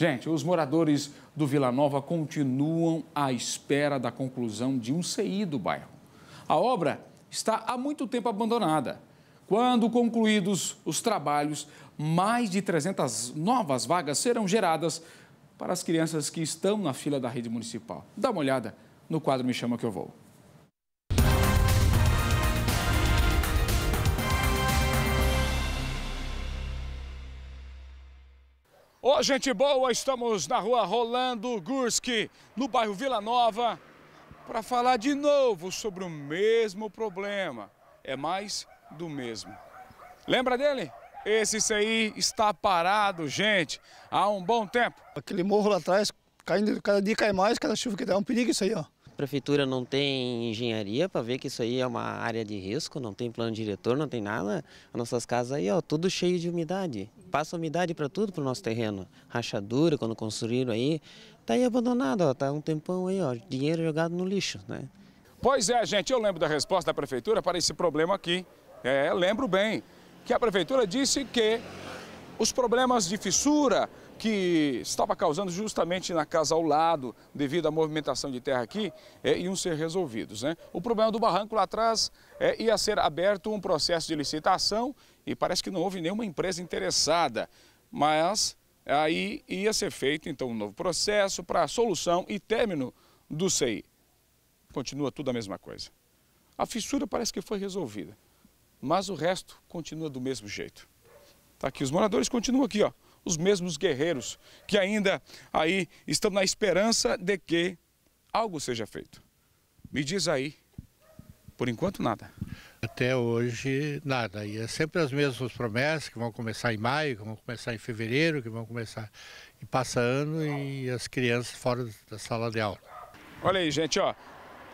Gente, os moradores do Vila Nova continuam à espera da conclusão de um CI do bairro. A obra está há muito tempo abandonada. Quando concluídos os trabalhos, mais de 300 novas vagas serão geradas para as crianças que estão na fila da rede municipal. Dá uma olhada no quadro Me Chama Que Eu Vou. Ô, oh, gente boa, estamos na rua Rolando Gurski, no bairro Vila Nova, para falar de novo sobre o mesmo problema. É mais do mesmo. Lembra dele? Esse aí está parado, gente, há um bom tempo. Aquele morro lá atrás, caindo, cada dia cai mais, cada chuva que dá, é um perigo isso aí, ó. A prefeitura não tem engenharia para ver que isso aí é uma área de risco, não tem plano diretor, não tem nada. As nossas casas aí, ó, tudo cheio de umidade passa umidade para tudo para o nosso terreno. Rachadura, quando construíram aí, está aí abandonado, ó, tá um tempão aí, ó, dinheiro jogado no lixo, né? Pois é, gente, eu lembro da resposta da prefeitura para esse problema aqui. É, lembro bem que a prefeitura disse que os problemas de fissura que estava causando justamente na casa ao lado, devido à movimentação de terra aqui, é, iam ser resolvidos. Né? O problema do barranco lá atrás é, ia ser aberto um processo de licitação e parece que não houve nenhuma empresa interessada, mas aí ia ser feito então um novo processo para solução e término do CEI. Continua tudo a mesma coisa. A fissura parece que foi resolvida, mas o resto continua do mesmo jeito. Tá aqui, os moradores continuam aqui, ó os mesmos guerreiros que ainda aí estão na esperança de que algo seja feito. Me diz aí, por enquanto nada. Até hoje, nada. E é sempre as mesmas promessas, que vão começar em maio, que vão começar em fevereiro, que vão começar e passa ano e as crianças fora da sala de aula. Olha aí, gente, ó.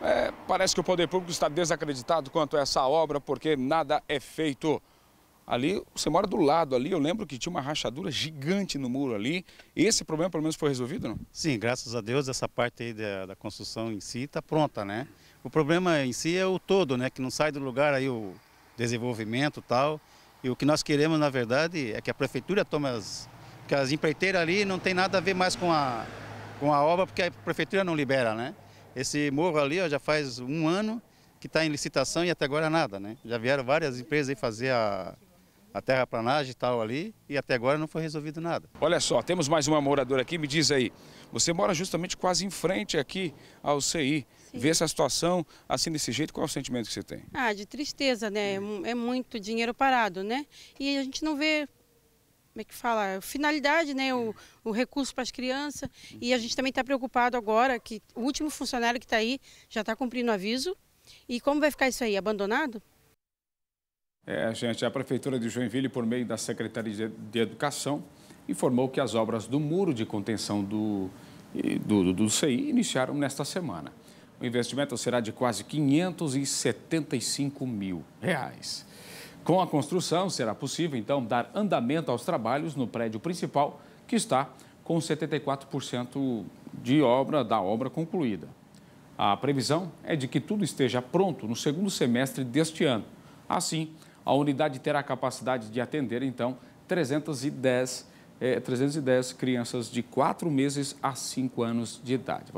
É, parece que o poder público está desacreditado quanto a essa obra, porque nada é feito ali, você mora do lado ali, eu lembro que tinha uma rachadura gigante no muro ali. Esse problema pelo menos foi resolvido, não? Sim, graças a Deus essa parte aí da, da construção em si está pronta, né? O problema em si é o todo, né? Que não sai do lugar aí o desenvolvimento e tal. E o que nós queremos, na verdade, é que a prefeitura tome as... Porque as empreiteiras ali não tem nada a ver mais com a, com a obra, porque a prefeitura não libera, né? Esse morro ali ó, já faz um ano que está em licitação e até agora nada, né? Já vieram várias empresas aí fazer a, a terraplanagem e tal ali, e até agora não foi resolvido nada. Olha só, temos mais uma moradora aqui, me diz aí, você mora justamente quase em frente aqui ao CI, ver vê essa situação assim desse jeito, qual é o sentimento que você tem? Ah, de tristeza, né, é, é muito dinheiro parado, né, e a gente não vê como é que fala, finalidade, né, o, o recurso para as crianças. E a gente também está preocupado agora que o último funcionário que está aí já está cumprindo o aviso. E como vai ficar isso aí? Abandonado? É, gente, a Prefeitura de Joinville, por meio da Secretaria de Educação, informou que as obras do muro de contenção do, do, do, do CI iniciaram nesta semana. O investimento será de quase 575 mil reais. Com a construção, será possível, então, dar andamento aos trabalhos no prédio principal, que está com 74% de obra da obra concluída. A previsão é de que tudo esteja pronto no segundo semestre deste ano. Assim, a unidade terá a capacidade de atender, então, 310, 310 eh, crianças de 4 meses a 5 anos de idade.